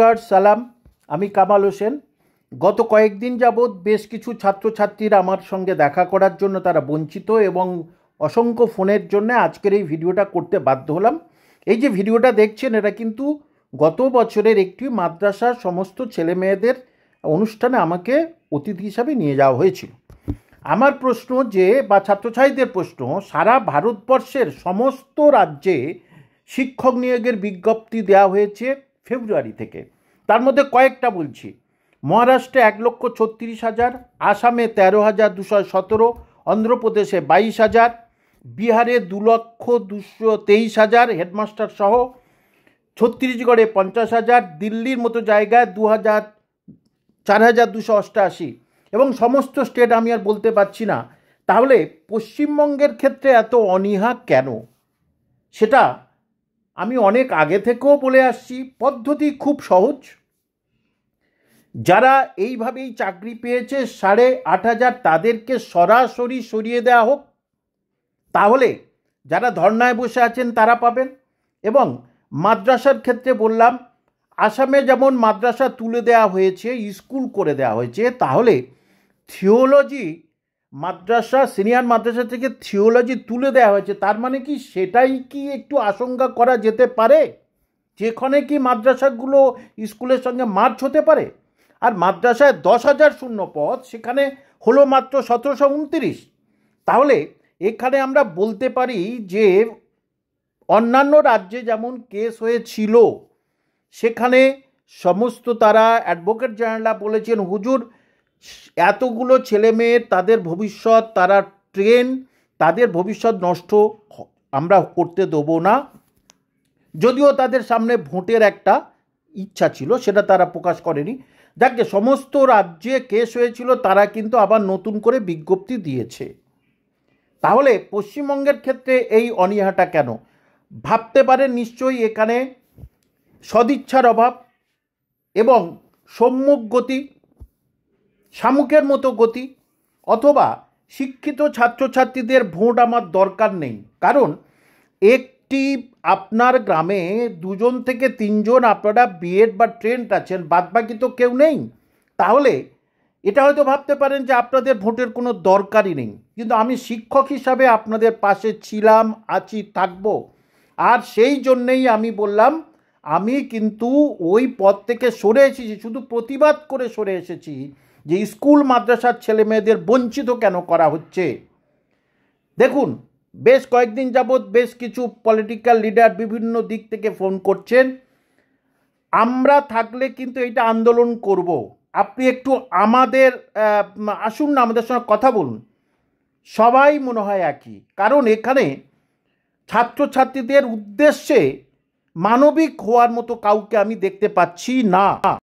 নমস্কার সালাম আমি কামাল হোসেন গত কয়েকদিন যাবৎ বেশ কিছু ছাত্রছাত্রীরা আমার সঙ্গে দেখা করার জন্য তারা বঞ্চিত এবং অসংখ্য ফোনের জন্য আজকের এই ভিডিওটা করতে বাধ্য হলাম এই যে ভিডিওটা দেখছেন এটা কিন্তু গত বছরের একটি মাদ্রাসার সমস্ত ছেলে মেয়েদের অনুষ্ঠানে আমাকে অতিথি হিসাবে নিয়ে যাওয়া হয়েছিল আমার প্রশ্ন যে বা ছাত্রছাত্রীদের প্রশ্ন সারা ভারতবর্ষের সমস্ত রাজ্যে শিক্ষক নিয়োগের বিজ্ঞপ্তি দেওয়া হয়েছে ফেব্রুয়ারি থেকে তার মধ্যে কয়েকটা বলছি মহারাষ্ট্রে এক লক্ষ ছত্রিশ হাজার আসামে তেরো হাজার দুশো সতেরো অন্ধ্রপ্রদেশে বাইশ হাজার বিহারে দু লক্ষ দুশো তেইশ হাজার হেডমাস্টার সহ ছত্তিশগড়ে পঞ্চাশ হাজার দিল্লির মতো জায়গায় দু হাজার চার হাজার দুশো অষ্টআশি এবং সমস্ত স্টেট আমি আর বলতে পারছি না তাহলে পশ্চিমবঙ্গের ক্ষেত্রে এত অনীহা কেন সেটা আমি অনেক আগে থেকেও বলে আসছি পদ্ধতি খুব সহজ যারা এইভাবেই চাকরি পেয়েছে সাড়ে আট হাজার তাদেরকে সরাসরি সরিয়ে দেওয়া হোক তাহলে যারা ধর্নায় বসে আছেন তারা পাবেন এবং মাদ্রাসার ক্ষেত্রে বললাম আসামে যেমন মাদ্রাসা তুলে দেওয়া হয়েছে স্কুল করে দেওয়া হয়েছে তাহলে থিওলজি মাদ্রাসা সিনিয়র মাদ্রাসা থেকে থিওলজি তুলে দেওয়া হয়েছে তার মানে কি সেটাই কি একটু আশঙ্কা করা যেতে পারে যেখানে কি মাদ্রাসাগুলো স্কুলের সঙ্গে মার্চ হতে পারে আর মাদ্রাসায় দশ হাজার শূন্য পদ সেখানে হলো মাত্র সতেরোশো উনতিরিশ তাহলে এখানে আমরা বলতে পারি যে অন্যান্য রাজ্যে যেমন কেস হয়েছিল সেখানে সমস্ত তারা অ্যাডভোকেট জেনারেলরা বলেছেন হুজুর এতগুলো ছেলে মেয়ের তাদের ভবিষ্যৎ তারা ট্রেন তাদের ভবিষ্যৎ নষ্ট আমরা করতে দেবো না যদিও তাদের সামনে ভোটের একটা ইচ্ছা ছিল সেটা তারা প্রকাশ করেনি দেখে সমস্ত রাজ্যে কেস হয়েছিল তারা কিন্তু আবার নতুন করে বিজ্ঞপ্তি দিয়েছে তাহলে পশ্চিমবঙ্গের ক্ষেত্রে এই অনীহাটা কেন ভাবতে পারে নিশ্চয়ই এখানে সদিচ্ছার অভাব এবং সম্মুখ গতি শামুকের মতো গতি অথবা শিক্ষিত ছাত্রছাত্রীদের ভোট আমার দরকার নেই কারণ একটি আপনার গ্রামে দুজন থেকে তিনজন আপনারা বিএড বা ট্রেন্ড আছেন বাদবাকি তো কেউ নেই তাহলে এটা হয়তো ভাবতে পারেন যে আপনাদের ভোটের কোনো দরকারই নেই কিন্তু আমি শিক্ষক হিসাবে আপনাদের পাশে ছিলাম আছি থাকব আর সেই জন্যেই আমি বললাম আমি কিন্তু ওই পদ থেকে সরে এসেছি শুধু প্রতিবাদ করে সরে এসেছি যে স্কুল মাদ্রাসার ছেলে মেয়েদের বঞ্চিত কেন করা হচ্ছে দেখুন বেশ কয়েকদিন যাবৎ বেশ কিছু পলিটিক্যাল লিডার বিভিন্ন দিক থেকে ফোন করছেন আমরা থাকলে কিন্তু এটা আন্দোলন করব। আপনি একটু আমাদের আসুন না আমাদের সঙ্গে কথা বলুন সবাই মনে হয় একই কারণ এখানে ছাত্রছাত্রীদের উদ্দেশ্যে মানবিক হওয়ার মতো কাউকে আমি দেখতে পাচ্ছি না